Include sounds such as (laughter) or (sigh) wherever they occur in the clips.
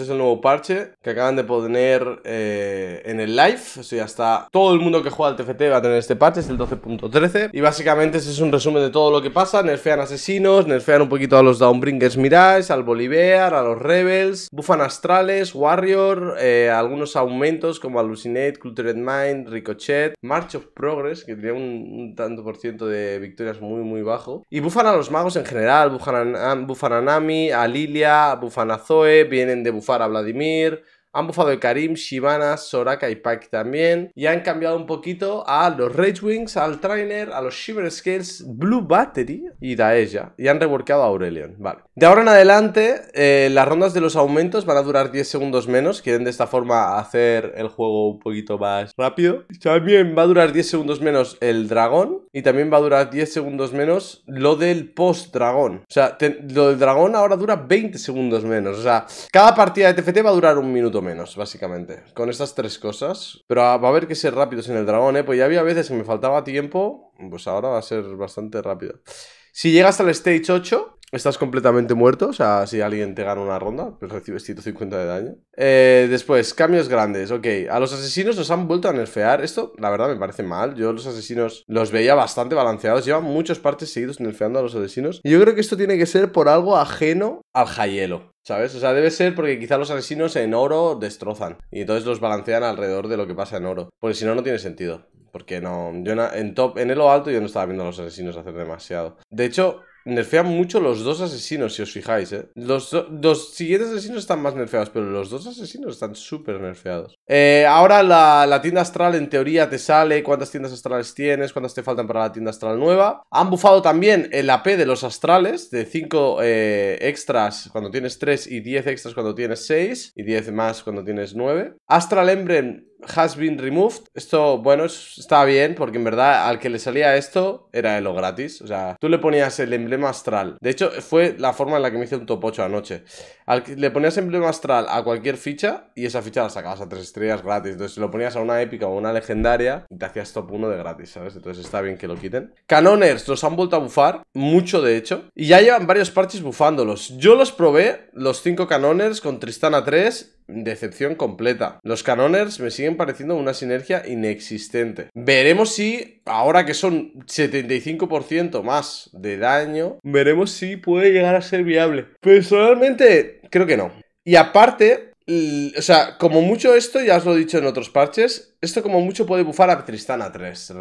es el nuevo parche que acaban de poner eh, en el live. O sea, está todo el mundo que juega al TFT va a tener este parche, es el 12.13. Y básicamente ese es un resumen de todo lo que pasa. Nerfean asesinos, nerfean un poquito a los Downbringers Mirage, al Bolivar, a los Rebels, bufan astrales, Warrior, eh, algunos aumentos como Alucinate, Cluttered Mind, Ricochet, March of Progress, que tiene un, tanto por ciento de victorias muy, muy bajo. Y bufan a los magos en general, bufan a, Nami, a Lilia, bufan a Zoe, vienen de bufan. ...para Vladimir, han bufado el Karim, Shivana, Soraka y Pack también. Y han cambiado un poquito a los Rage Wings, al Trainer, a los Shiver Scales, Blue Battery y Daeja. Y han reworkado a Aurelion. Vale. De ahora en adelante, eh, las rondas de los aumentos van a durar 10 segundos menos. Quieren de esta forma hacer el juego un poquito más rápido. También va a durar 10 segundos menos el dragón. Y también va a durar 10 segundos menos lo del post-dragón. O sea, lo del dragón ahora dura 20 segundos menos. O sea, cada partida de TFT va a durar un minuto menos, básicamente. Con estas tres cosas. Pero va a haber que ser rápidos en el dragón, ¿eh? Pues ya había veces que me faltaba tiempo. Pues ahora va a ser bastante rápido. Si llegas al stage 8, Estás completamente muerto, o sea, si alguien te gana una ronda, pues recibes 150 de daño. Eh, después, cambios grandes, ok. A los asesinos nos han vuelto a nerfear. Esto, la verdad, me parece mal. Yo los asesinos los veía bastante balanceados. Llevan muchas partes seguidos nerfeando a los asesinos. Y yo creo que esto tiene que ser por algo ajeno al jayelo. ¿Sabes? O sea, debe ser porque quizá los asesinos en oro destrozan. Y entonces los balancean alrededor de lo que pasa en oro. Porque si no, no tiene sentido. Porque no. Yo en top, en alto, yo no estaba viendo a los asesinos hacer demasiado. De hecho, nerfean mucho los dos asesinos, si os fijáis, ¿eh? Los, siguientes asesinos están más nerfeados, pero los dos asesinos están súper nerfeados. Eh, ahora la, tienda astral en teoría te sale cuántas tiendas astrales tienes, cuántas te faltan para la tienda astral nueva. Han bufado también el AP de los astrales, de 5 eh, extras cuando tienes 3 y 10 extras cuando tienes 6 y 10 más cuando tienes 9. Astral Emblem has been removed. Esto, bueno, está bien, porque en verdad al que le salía esto era de lo gratis. O sea, tú le ponías el emblema astral. De hecho, fue la forma en la que me hice un top 8 anoche. Al le ponías emblema astral a cualquier ficha y esa ficha la sacabas a tres estrellas gratis. Entonces, lo ponías a una épica o una legendaria y te hacías top 1 de gratis, ¿sabes? Entonces, está bien que lo quiten. Canoners los han vuelto a bufar, mucho de hecho, y ya llevan varios parches bufándolos. Yo los probé, los 5 canoners con Tristana 3 decepción completa. Los canoners me siguen pareciendo una sinergia inexistente. Veremos si, ahora que son 75% más de daño, veremos si puede llegar a ser viable. Personalmente, creo que no. Y aparte, o sea, como mucho esto, ya os lo he dicho en otros parches, esto como mucho puede bufar a Tristana 3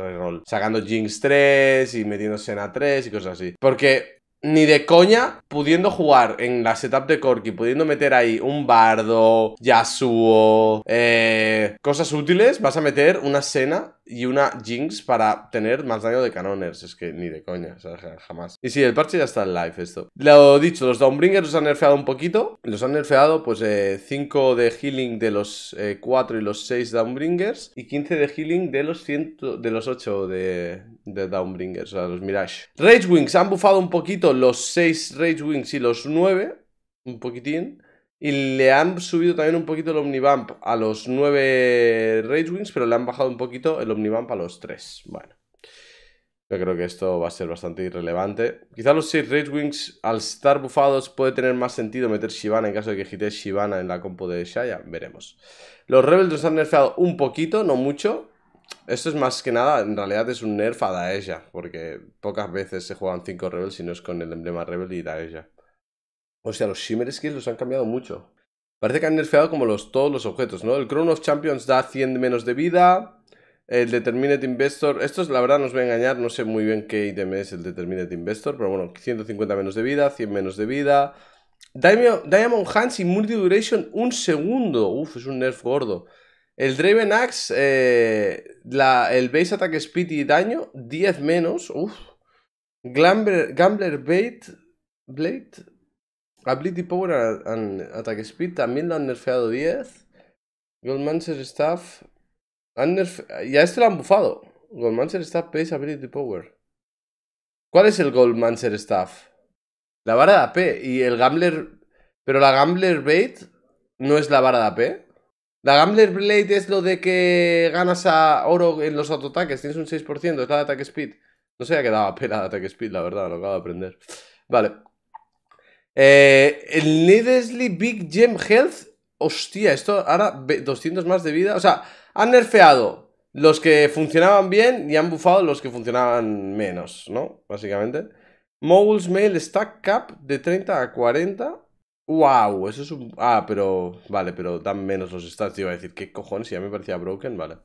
sacando Jinx 3 y metiéndose en A3 y cosas así. Porque ni de coña, pudiendo jugar en la setup de Corky, pudiendo meter ahí un bardo, Yasuo, eh, cosas útiles, vas a meter una escena y una Jinx para tener más daño de canoners. Es que ni de coña, o sea, jamás. Y sí, el parche ya está en live esto. Lo dicho, los Downbringers los han nerfeado un poquito. Los han nerfeado, pues, 5 eh, de healing de los 4 eh, y los 6 Downbringers. Y 15 de healing de los, 100, de los 8 de, de Downbringers, o sea, los Mirage. Ragewings, han bufado un poquito los 6 Rage Wings y los 9. Un poquitín. Y le han subido también un poquito el Omnivamp a los 9 Ragewings, Wings, pero le han bajado un poquito el Omnivamp a los 3. Bueno, yo creo que esto va a ser bastante irrelevante. Quizá los 6 Ragewings Wings, al estar bufados, puede tener más sentido meter Shivana en caso de que gite Shivana en la compo de Shaya. Veremos. Los Rebels nos han nerfeado un poquito, no mucho. Esto es más que nada, en realidad es un nerf a Daesha, porque pocas veces se juegan 5 Rebels si no es con el emblema Rebel y ella. O sea, los Shimmer Skills los han cambiado mucho. Parece que han nerfeado como los, todos los objetos, ¿no? El Crown of Champions da 100 menos de vida. El Determinate Investor. Estos, la verdad, nos voy a engañar. No sé muy bien qué item es el Determinate Investor. Pero bueno, 150 menos de vida, 100 menos de vida. Diamond Hands y Multi Duration un segundo. Uf, es un nerf gordo. El Draven Axe, eh, la, el Base Attack Speed y daño, 10 menos. Uf. Gambler Bait, Blade, Ability Power and Attack Speed también lo han nerfeado 10. Goldmancer Staff. Y Ya este lo han bufado. Goldmancer Staff Pace Ability Power. ¿Cuál es el Goldmancer Staff? La vara de AP. Y el Gambler. Pero la Gambler Bait no es la vara de AP. La Gambler Blade es lo de que ganas a oro en los autoataques. Tienes un 6%. Es la de Attack Speed. No se ha quedado AP la de Attack Speed, la verdad. Lo acabo de aprender. Vale. Eh, el Needlessly Big Gem Health. Hostia, esto ahora 200 más de vida. O sea, han nerfeado los que funcionaban bien y han bufado los que funcionaban menos, ¿no? Básicamente. Moguls Mail Stack Cap de 30 a 40. ¡Wow! Eso es un. Ah, pero. Vale, pero dan menos los stats. iba a decir, ¿qué cojones? Si ya me parecía broken, vale.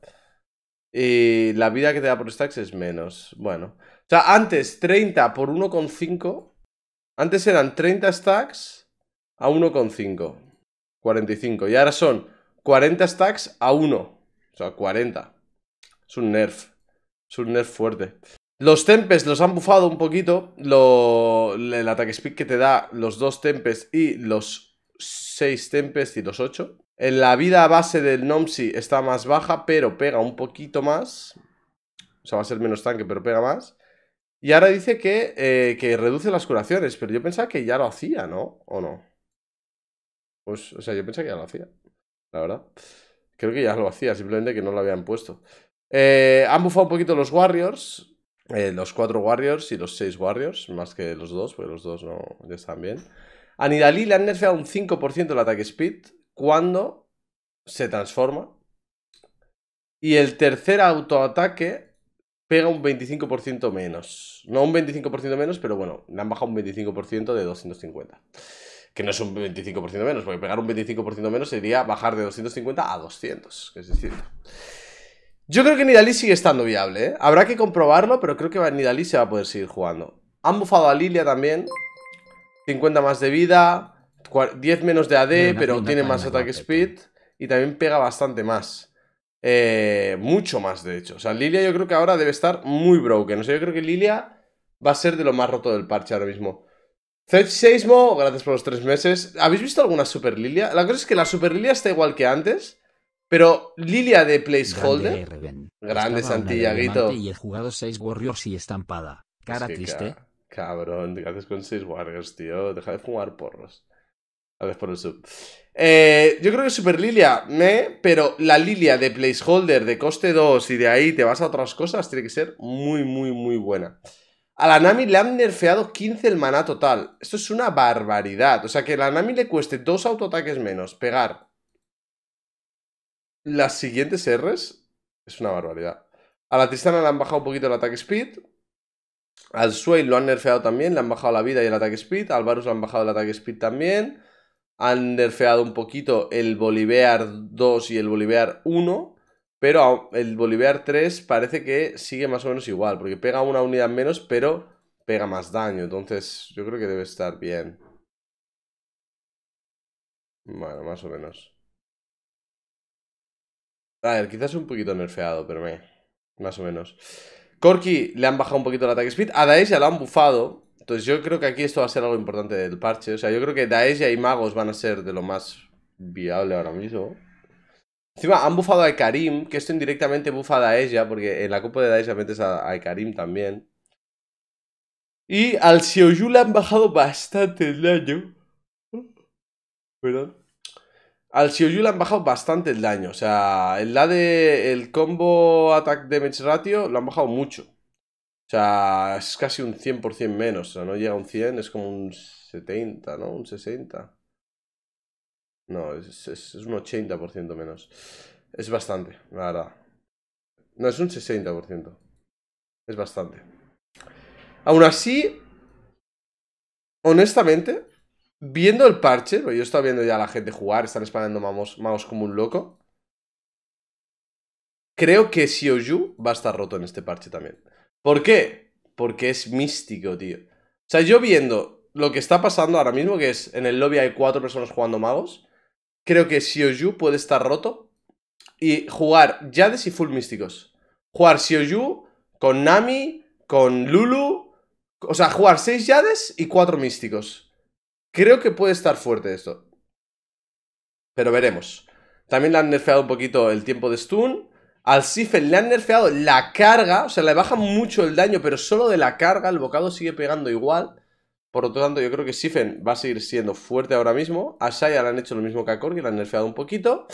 Y la vida que te da por stacks es menos. Bueno. O sea, antes 30 por 1,5 antes eran 30 stacks a 1,5. 45. Y ahora son 40 stacks a 1. O sea, 40. Es un nerf. Es un nerf fuerte. Los tempes los han bufado un poquito. el ataque speed que te da los 2 tempes y los 6 tempes y los 8. En la vida base del Nomsi está más baja, pero pega un poquito más. O sea, va a ser menos tanque, pero pega más. Y ahora dice eh, que, reduce las curaciones, pero yo pensaba que ya lo hacía, ¿no? ¿O no? Pues, o sea, yo pensaba que ya lo hacía, la verdad. Creo que ya lo hacía, simplemente que no lo habían puesto. Eh, han bufado un poquito los Warriors, eh, los cuatro Warriors y los seis Warriors, más que los dos, porque los dos no ya están bien. A le han nerfeado un 5% el ataque speed cuando se transforma. Y el tercer autoataque pega un 25% menos. No un 25% menos, pero bueno, le han bajado un 25% de 250. Que no es un 25% menos, porque pegar un 25% menos sería bajar de 250 a 200, es decir Yo creo que Nidalí sigue estando viable, ¿eh? Habrá que comprobarlo, pero creo que Nidalí se va a poder seguir jugando. Han bufado a Lilia también. 50 más de vida, 10 menos de AD, pero tiene más attack speed. Y también pega bastante más. Eh, mucho más, de hecho. O sea, Lilia yo creo que ahora debe estar muy broken. O sea, yo creo que Lilia va a ser de lo más roto del parche ahora mismo. Zed Seismo, gracias por los tres meses. ¿Habéis visto alguna Super Lilia? La cosa es que la Super Lilia está igual que antes, pero Lilia de placeholder. Grande, Santillaguito. Y he jugado 6 Warriors y estampada. Cara triste. cabrón, ¿qué haces con 6 Warriors, tío? Deja de jugar porros a ver por el sub. Eh, yo creo que Super Lilia, me, pero la Lilia de placeholder de coste 2 y de ahí te vas a otras cosas, tiene que ser muy, muy, muy buena. A la Nami le han nerfeado 15 el maná total. Esto es una barbaridad. O sea, que a la Nami le cueste dos autoataques menos pegar las siguientes Rs es una barbaridad. A la Tristana le han bajado un poquito el ataque speed. Al Sway lo han nerfeado también, le han bajado la vida y el ataque speed. Al Varus le han bajado el ataque speed también han nerfeado un poquito el Bolivar 2 y el Bolivar 1, pero el Bolivar 3 parece que sigue más o menos igual, porque pega una unidad menos, pero pega más daño, entonces yo creo que debe estar bien. Bueno, más o menos. A ver, quizás un poquito nerfeado, pero me... Más o menos. Corky le han bajado un poquito el ataque speed. A Daesh ya lo han bufado. Entonces yo creo que aquí esto va a ser algo importante del parche. O sea, yo creo que Daesia y Magos van a ser de lo más viable ahora mismo. Encima han bufado a Karim, que esto indirectamente bufa a Daesia, porque en la copa de Daesia metes a, a Karim también. Y al Xiaoyu le han bajado bastante el daño. Perdón. Al Xiaoyu le han bajado bastante el daño. O sea, el la de el combo attack damage ratio lo han bajado mucho. O sea, es casi un 100% menos. O sea, no llega a un 100, es como un 70, ¿no? Un 60. No, es, un 80% menos. Es bastante, la verdad. No, es un 60%. Es bastante. Aún así, honestamente, viendo el parche, yo estaba viendo ya a la gente jugar, están espalando magos, como un loco. Creo que Sioju va a estar roto en este parche también. ¿Por qué? Porque es místico, tío. O sea, yo viendo lo que está pasando ahora mismo, que es en el lobby hay cuatro personas jugando magos, creo que yo puede estar roto y jugar Yades y Full místicos. Jugar Sioyu con Nami, con Lulu, o sea, jugar seis Yades y cuatro místicos. Creo que puede estar fuerte esto. Pero veremos. También le han nerfeado un poquito el tiempo de stun. Al Sifel le han nerfeado la carga, o sea, le baja mucho el daño, pero solo de la carga el bocado sigue pegando igual. Por lo tanto, yo creo que Sifen va a seguir siendo fuerte ahora mismo. A ya le han hecho lo mismo que a Korg, le han nerfeado un poquito.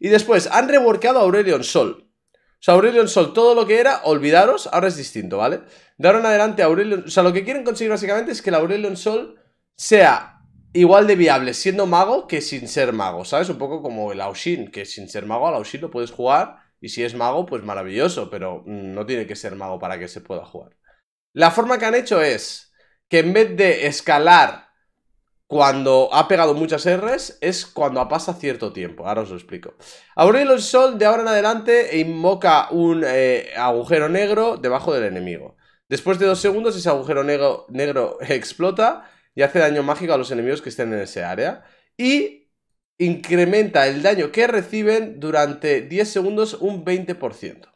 Y después, han reworkado a Aurelion Sol. O sea, Aurelion Sol, todo lo que era, olvidaros, ahora es distinto, ¿vale? De ahora en adelante, Aurelion... O sea, lo que quieren conseguir básicamente es que el Aurelion Sol sea igual de viable siendo mago que sin ser mago, ¿sabes? Un poco como el Aushin, que sin ser mago al Aushin lo puedes jugar y si es mago, pues maravilloso, pero mm, no tiene que ser mago para que se pueda jugar. La forma que han hecho es que en vez de escalar cuando ha pegado muchas R's, es cuando pasa cierto tiempo. Ahora os lo explico. Abrir el Sol de ahora en adelante e invoca un eh, agujero negro debajo del enemigo. Después de dos segundos ese agujero negro, negro (laughs) explota y hace daño mágico a los enemigos que estén en ese área. Y incrementa el daño que reciben durante 10 segundos un 20%.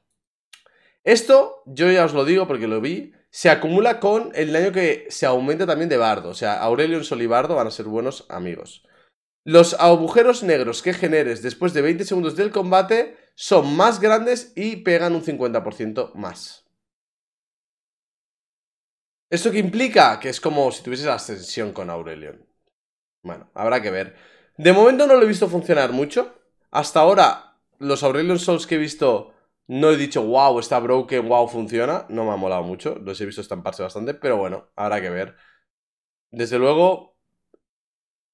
Esto, yo ya os lo digo porque lo vi, se acumula con el daño que se aumenta también de Bardo. O sea, Aurelion Sol y Bardo van a ser buenos amigos. Los agujeros negros que generes después de 20 segundos del combate son más grandes y pegan un 50% más. ¿Esto qué implica? Que es como si tuvieses ascensión con Aurelion. Bueno, habrá que ver. De momento no lo he visto funcionar mucho. Hasta ahora, los Aurelion Souls que he visto, no he dicho, wow, está broken, wow, funciona. No me ha molado mucho. Los he visto estamparse bastante, pero bueno, habrá que ver. Desde luego,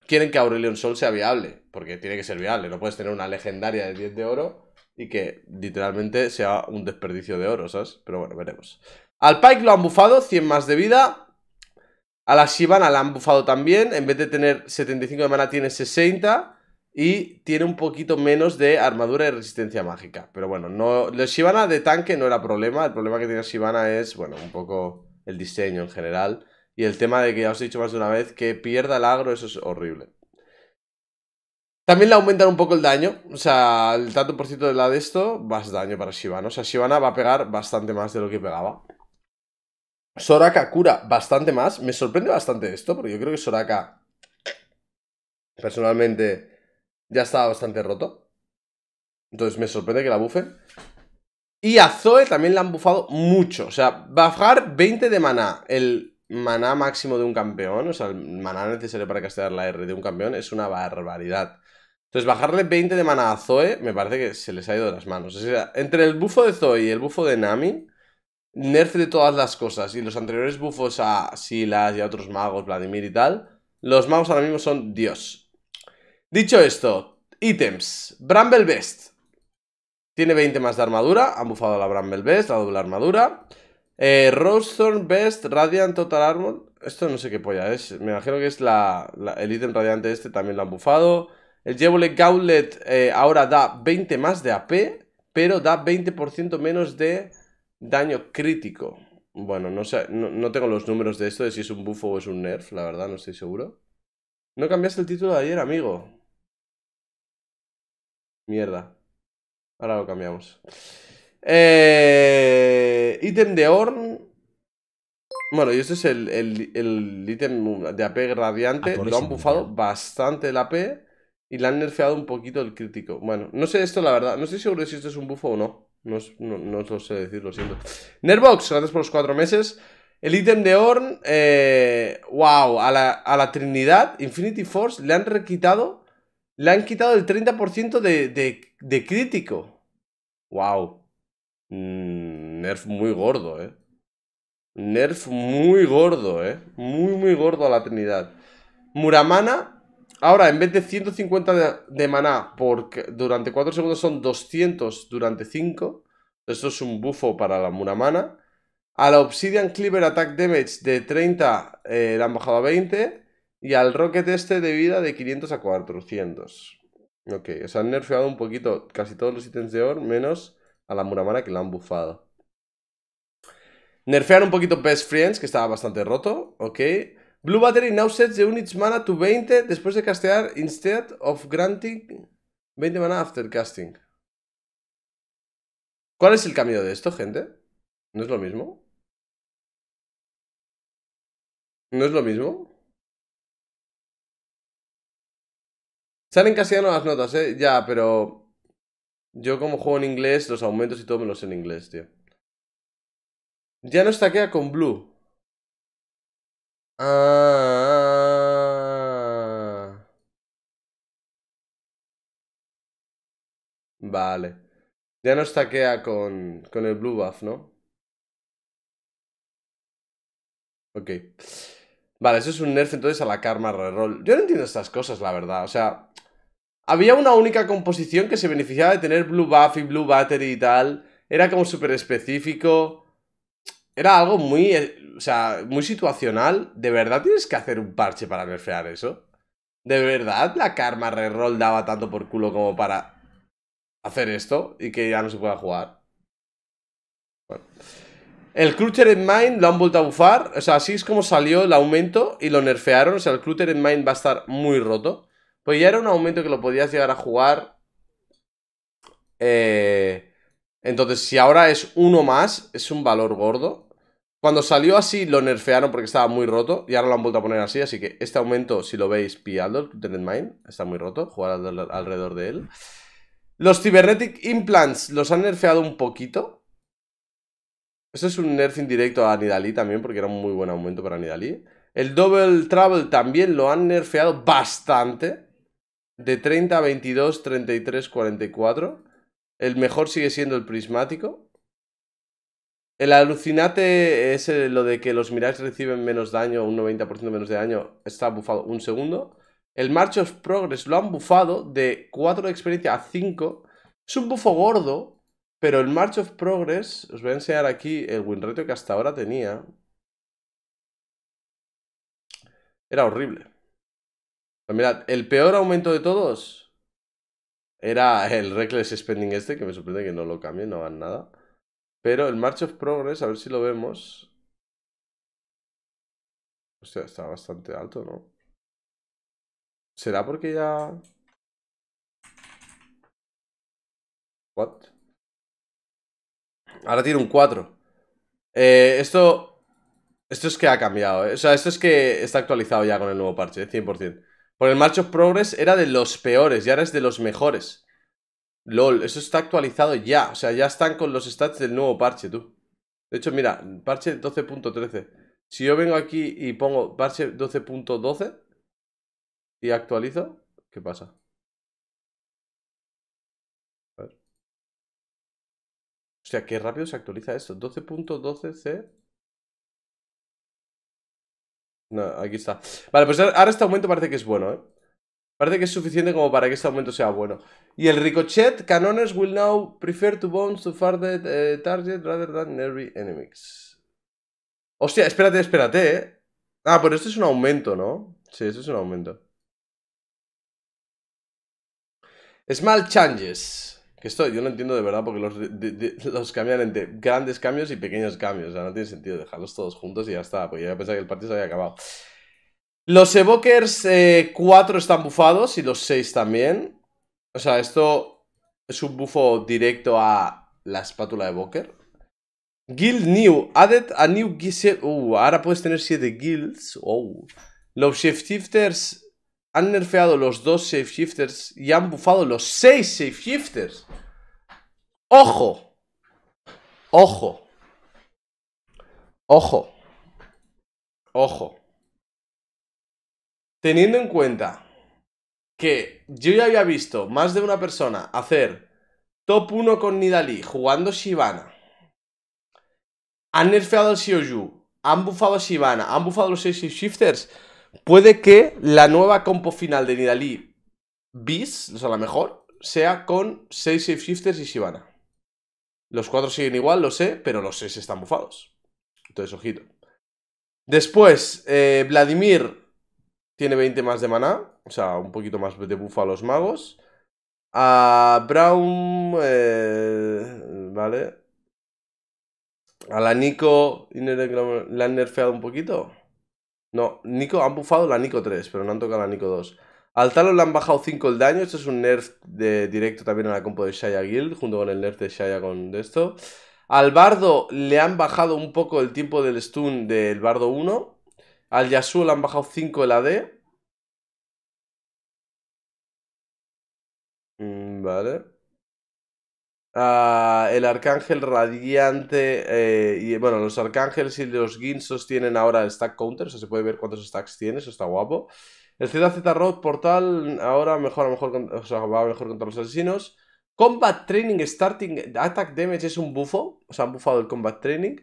quieren que Aurelion Sol sea viable, porque tiene que ser viable. No puedes tener una legendaria de 10 de oro y que literalmente sea un desperdicio de oro, ¿sabes? Pero bueno, veremos. Al Pike lo han bufado, 100 más de vida. A la Shivana la han bufado también. En vez de tener 75 de mana, tiene 60. Y tiene un poquito menos de armadura y resistencia mágica. Pero bueno, no, la Shivana de tanque no era problema. El problema que tiene Shivana es, bueno, un poco el diseño en general. Y el tema de que ya os he dicho más de una vez que pierda el agro, eso es horrible. También le aumentan un poco el daño, o sea, el tanto por ciento de la de esto, más daño para Shivana. O sea, Shivana va a pegar bastante más de lo que pegaba. Soraka cura bastante más. Me sorprende bastante esto, porque yo creo que Soraka, personalmente, ya estaba bastante roto. Entonces me sorprende que la bufen. Y a Zoe también la han bufado mucho. O sea, bajar 20 de maná, el maná máximo de un campeón, o sea, el maná necesario para castear la R de un campeón, es una barbaridad. Entonces, bajarle 20 de maná a Zoe me parece que se les ha ido de las manos. O sea, entre el bufo de Zoe y el bufo de Nami, nerf de todas las cosas y los anteriores buffos a Silas y a otros magos, Vladimir y tal, los magos ahora mismo son Dios. Dicho esto, ítems. Bramble Best. Tiene 20 más de armadura, han bufado la Bramble Best, la doble armadura. Eh, Best, Radiant Total Armor. Esto no sé qué polla es. Me imagino que es la, el ítem radiante este, también lo han bufado. El Jebule Gauntlet eh, ahora da 20 más de AP, pero da 20% menos de Daño crítico. Bueno, no, sé, no, tengo los números de esto, de si es un buffo o es un nerf, la verdad, no estoy seguro. No cambiaste el título de ayer, amigo. Mierda. Ahora lo cambiamos. Eh, ítem de horn Bueno, y este es el, ítem de AP radiante. Ah, lo han buffado bastante el AP. Y le han nerfeado un poquito el crítico. Bueno, no sé esto, la verdad. No estoy seguro de si esto es un bufo o no. No, lo sé decir, lo siento. Nervox, gracias por los cuatro meses. El ítem de horn wow, eh, a la, Trinidad, Infinity Force, le han requitado, le han quitado el 30% de, de, crítico. Wow. Mm, nerf muy gordo, eh. Nerf muy gordo, eh. Muy, muy gordo a la Trinidad. Muramana, Ahora, en vez de 150 de, maná durante 4 segundos, son 200 durante 5. Esto es un bufo para la Muramana. la Obsidian Cleaver Attack Damage de 30 eh, la han bajado a 20. Y al Rocket este de vida de 500 a 400. Ok, o sea, han nerfeado un poquito casi todos los ítems de oro, menos a la Muramana que la han bufado. Nerfear un poquito Best Friends, que estaba bastante roto, ok. Blue Battery now sets the unit's mana to 20 después de castear instead of granting 20 mana after casting. ¿Cuál es el cambio de esto, gente? ¿No es lo mismo? ¿No es lo mismo? Salen castellano las notas, eh. Ya, pero. Yo, como juego en inglés, los aumentos y todo me los sé en inglés, tío. Ya no está queda con Blue. Ah. Vale. Ya no taquea con, con el blue buff, ¿no? Ok. Vale, eso es un nerf entonces a la Karma Reroll. Yo no entiendo estas cosas, la verdad. O sea, había una única composición que se beneficiaba de tener blue buff y blue battery y tal. Era como súper específico. Era algo muy, eh, o sea, muy situacional. ¿De verdad tienes que hacer un parche para nerfear eso? ¿De verdad la Karma Reroll daba tanto por culo como para hacer esto y que ya no se pueda jugar? El Clutter in Mind lo han vuelto a bufar. O sea, así es como salió el aumento y lo nerfearon. O sea, el Clutter in Mind va a estar muy roto. Pues ya era un aumento que lo podías llegar a jugar. Eh, entonces, si ahora es uno más, es un valor gordo. Cuando salió así, lo nerfearon porque estaba muy roto. Y ahora lo han vuelto a poner así. Así que este aumento, si lo veis, pilladlo, tened en mind. Está muy roto, jugar alrededor de él. Los Cybernetic Implants los han nerfeado un poquito. Ese es un nerf indirecto a Nidalee también, porque era un muy buen aumento para Nidalee El Double Travel también lo han nerfeado bastante. De 30 a 22, 33, 44. El mejor sigue siendo el prismático. El alucinate es lo de que los mirages reciben menos daño, un 90% menos de daño, está bufado un segundo. El March of Progress lo han bufado de 4 de experiencia a 5. Es un bufo gordo, pero el March of Progress, os voy a enseñar aquí el winreto que hasta ahora tenía. Era horrible. Pero mirad, el peor aumento de todos, era el Reckless Spending este, que me sorprende que no lo cambie, no van nada. Pero el March of Progress, a ver si lo vemos. Hostia, está bastante alto, ¿no? ¿Será porque ya...? What? Ahora tiene un 4. Eh, esto... Esto es que ha cambiado, ¿eh? O sea, esto es que está actualizado ya con el nuevo parche, 100%. Por el March of Progress era de los peores ya eres de los mejores. LOL, eso está actualizado ya. O sea, ya están con los stats del nuevo parche, tú. De hecho, mira, parche 12.13. Si yo vengo aquí y pongo parche 12.12 y actualizo, ¿qué pasa? A ver. O sea, qué rápido se actualiza esto. 12.12c no, aquí está. Vale, pues ahora este aumento parece que es bueno, ¿eh? Parece que es suficiente como para que este aumento sea bueno. Y el ricochet, canones will now prefer to bounce to far eh, target rather than nearby enemies. Hostia, espérate, espérate, ¿eh? Ah, pero esto es un aumento, ¿no? Sí, esto es un aumento. Small changes. Que esto yo no entiendo de verdad porque los, cambian entre grandes cambios y pequeños cambios. O sea, no tiene sentido dejarlos todos juntos y ya está. Porque ya pensaba que el partido se había acabado. Los Evokers 4 eh, están bufados y los 6 también. O sea, esto es un bufo directo a la espátula Evoker. Guild new. Added a new guild. Uh, ahora puedes tener 7 guilds. Oh. Los shifters han nerfeado los dos safe shifters y han bufado los seis safe shifters. ¡Ojo! ¡Ojo! ¡Ojo! ¡Ojo! Teniendo en cuenta que yo ya había visto más de una persona hacer top 1 con Nidali jugando Shivana. Han nerfeado al han bufado a Shivana, han bufado los seis safe shifters Puede que la nueva compo final de Nidalí bis, o sea, la mejor, sea con 6 shifters y Shivana. Los cuatro siguen igual, lo sé, pero los 6 están bufados. Entonces, ojito. Después, eh, Vladimir tiene 20 más de maná, o sea, un poquito más de bufa a los magos. A Brown, eh, vale. A la Nico, nerfeado un poquito. No, Nico, han bufado la Nico 3, pero no han tocado la Nico 2. Al Talon le han bajado 5 el daño. Esto es un nerf de directo también a la compo de Shaya Guild, junto con el nerf de Shaya con esto. Al Bardo le han bajado un poco el tiempo del stun del Bardo 1. Al Yasuo le han bajado 5 el AD. Mm, vale el arcángel radiante eh, y bueno, los arcángeles y los guinsos tienen ahora el stack counter, o sea, se puede ver cuántos stacks tiene, eso está guapo. El ZZ Road Portal ahora mejor, mejor, o va mejor contra los asesinos. Combat Training Starting Attack Damage es un bufo, o sea, han bufado el Combat Training.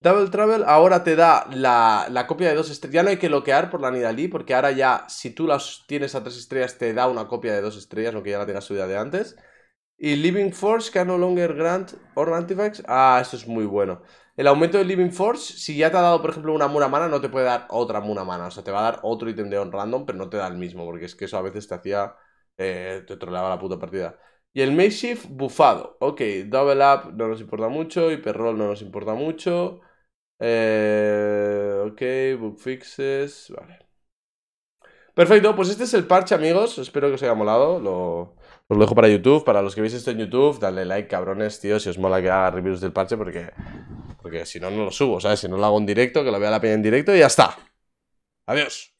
Double Travel ahora te da la, copia de dos estrellas. Ya no hay que bloquear por la Nidalee, porque ahora ya, si tú las tienes a tres estrellas, te da una copia de dos estrellas, aunque ya la tengas subida de antes. Y Living Force can no longer grant or artifacts. Ah, esto es muy bueno. El aumento de Living Force, si ya te ha dado, por ejemplo, una muna mana, no te puede dar otra muna mana. O sea, te va a dar otro ítem de on random, pero no te da el mismo, porque es que eso a veces te hacía. Eh, te troleaba la puta partida. Y el Shift, bufado. Ok, Double Up no nos importa mucho, Hyperroll no nos importa mucho. Eh, ok, Book Fixes. Vale. Perfecto, pues este es el parche, amigos. Espero que os haya molado. Lo. Os pues lo dejo para YouTube. Para los que veis esto en YouTube, dale like, cabrones, tío, si os mola que haga reviews del parche, porque, porque si no, no lo subo, ¿sabes? Si no lo hago en directo, que lo vea la peña en directo y ya está. Adiós.